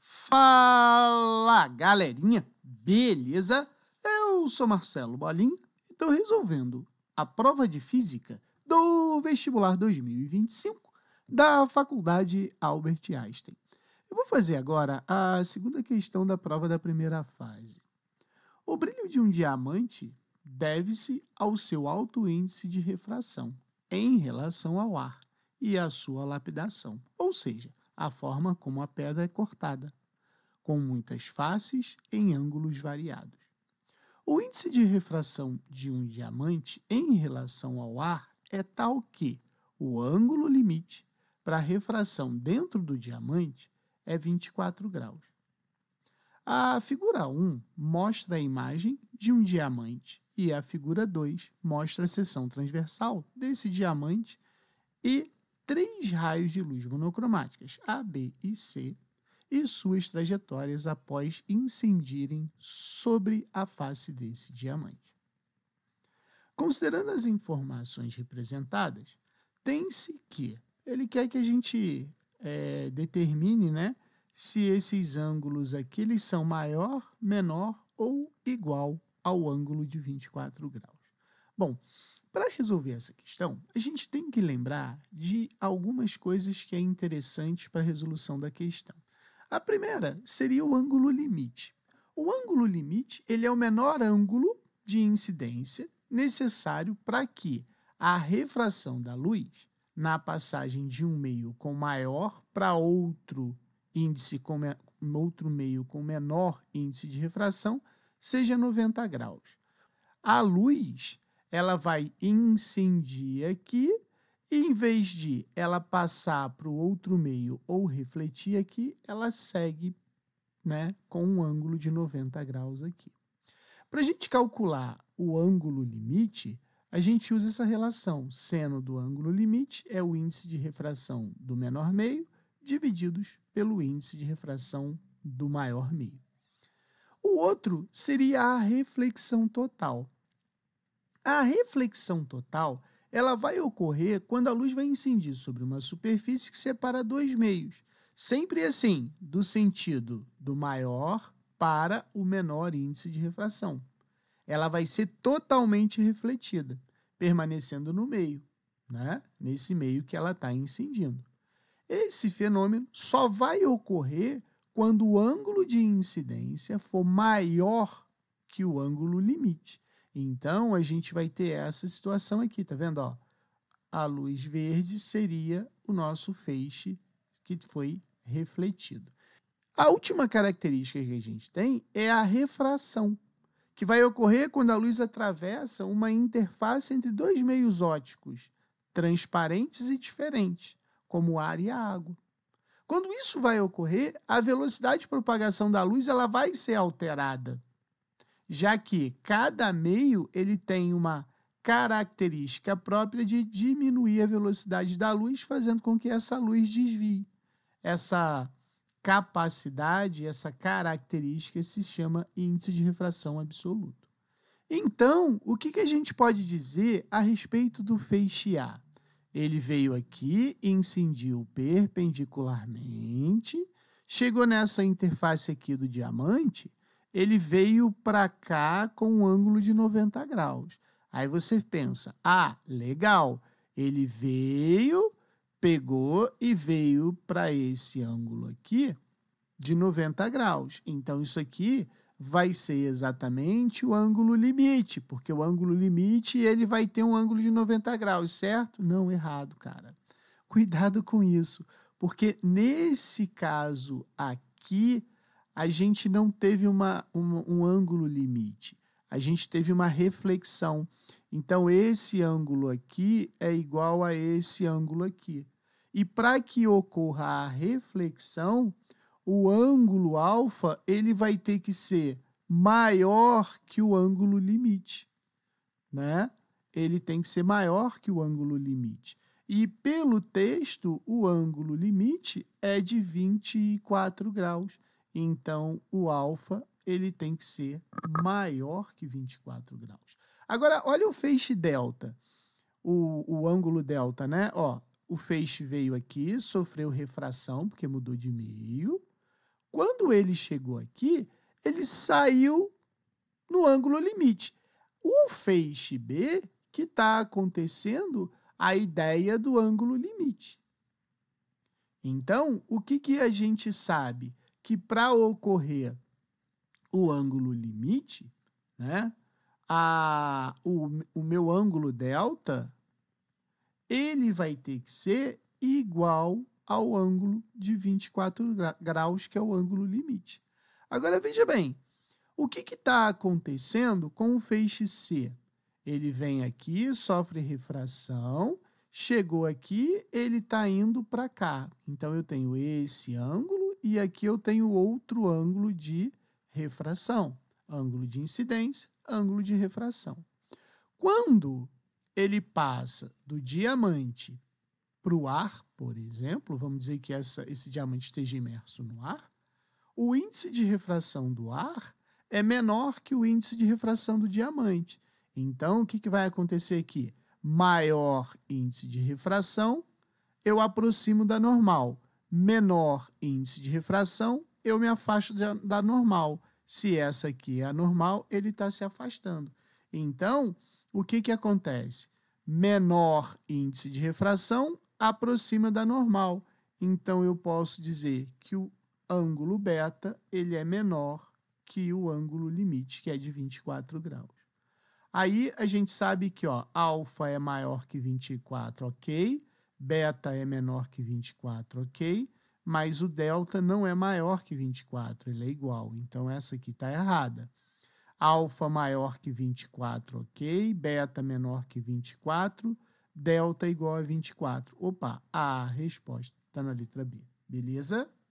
Fala galerinha, beleza? Eu sou Marcelo Bolinha e estou resolvendo a prova de física do vestibular 2025 da Faculdade Albert Einstein. Eu vou fazer agora a segunda questão da prova da primeira fase. O brilho de um diamante deve-se ao seu alto índice de refração em relação ao ar e à sua lapidação, ou seja, a forma como a pedra é cortada, com muitas faces em ângulos variados. O índice de refração de um diamante em relação ao ar é tal que o ângulo limite para a refração dentro do diamante é 24 graus. A figura 1 mostra a imagem de um diamante e a figura 2 mostra a seção transversal desse diamante e três raios de luz monocromáticas, A, B e C, e suas trajetórias após incendirem sobre a face desse diamante. Considerando as informações representadas, tem-se que ele quer que a gente é, determine né, se esses ângulos aqui eles são maior, menor ou igual ao ângulo de 24 graus. Bom, para resolver essa questão, a gente tem que lembrar de algumas coisas que é interessante para a resolução da questão. A primeira seria o ângulo limite. O ângulo limite ele é o menor ângulo de incidência necessário para que a refração da luz na passagem de um meio com maior para outro índice com outro meio com menor índice de refração seja 90 graus. A luz ela vai incendiar aqui, e em vez de ela passar para o outro meio ou refletir aqui, ela segue né, com um ângulo de 90 graus aqui. Para a gente calcular o ângulo limite, a gente usa essa relação. Seno do ângulo limite é o índice de refração do menor meio divididos pelo índice de refração do maior meio. O outro seria a reflexão total. A reflexão total ela vai ocorrer quando a luz vai incidir sobre uma superfície que separa dois meios, sempre assim, do sentido do maior para o menor índice de refração. Ela vai ser totalmente refletida, permanecendo no meio, né? nesse meio que ela está incidindo. Esse fenômeno só vai ocorrer quando o ângulo de incidência for maior que o ângulo limite. Então, a gente vai ter essa situação aqui, tá vendo? Ó, a luz verde seria o nosso feixe que foi refletido. A última característica que a gente tem é a refração, que vai ocorrer quando a luz atravessa uma interface entre dois meios óticos, transparentes e diferentes, como o ar e a água. Quando isso vai ocorrer, a velocidade de propagação da luz ela vai ser alterada já que cada meio ele tem uma característica própria de diminuir a velocidade da luz, fazendo com que essa luz desvie. Essa capacidade, essa característica se chama índice de refração absoluto. Então, o que, que a gente pode dizer a respeito do feixe A? Ele veio aqui, incendiu perpendicularmente, chegou nessa interface aqui do diamante ele veio para cá com um ângulo de 90 graus. Aí você pensa: ah, legal, ele veio, pegou e veio para esse ângulo aqui de 90 graus. Então isso aqui vai ser exatamente o ângulo limite, porque o ângulo limite ele vai ter um ângulo de 90 graus, certo? Não, errado, cara. Cuidado com isso, porque nesse caso aqui, a gente não teve uma, um ângulo limite, a gente teve uma reflexão. Então, esse ângulo aqui é igual a esse ângulo aqui. E para que ocorra a reflexão, o ângulo alfa ele vai ter que ser maior que o ângulo limite, né? Ele tem que ser maior que o ângulo limite. E pelo texto, o ângulo limite é de 24 graus. Então, o alfa ele tem que ser maior que 24 graus. Agora, olha o feixe delta, o, o ângulo delta, né? Ó, o feixe veio aqui, sofreu refração, porque mudou de meio. Quando ele chegou aqui, ele saiu no ângulo limite. O feixe B, que está acontecendo a ideia do ângulo limite. Então, o que, que a gente sabe? que para ocorrer o ângulo limite, né, a, o, o meu ângulo delta, ele vai ter que ser igual ao ângulo de 24 graus, que é o ângulo limite. Agora veja bem, o que está acontecendo com o feixe C? Ele vem aqui, sofre refração, chegou aqui, ele está indo para cá. Então eu tenho esse ângulo e aqui eu tenho outro ângulo de refração, ângulo de incidência, ângulo de refração. Quando ele passa do diamante para o ar, por exemplo, vamos dizer que essa, esse diamante esteja imerso no ar, o índice de refração do ar é menor que o índice de refração do diamante. Então, o que, que vai acontecer aqui? Maior índice de refração, eu aproximo da normal menor índice de refração, eu me afasto da, da normal. Se essa aqui é a normal, ele está se afastando. Então, o que, que acontece? Menor índice de refração aproxima da normal. Então, eu posso dizer que o ângulo beta ele é menor que o ângulo limite, que é de 24 graus. Aí, a gente sabe que ó, alfa é maior que 24, ok? beta é menor que 24, ok? Mas o delta não é maior que 24, ele é igual. Então, essa aqui está errada. Alfa maior que 24, ok? Beta menor que 24, delta igual a 24. Opa, a resposta está na letra B, beleza?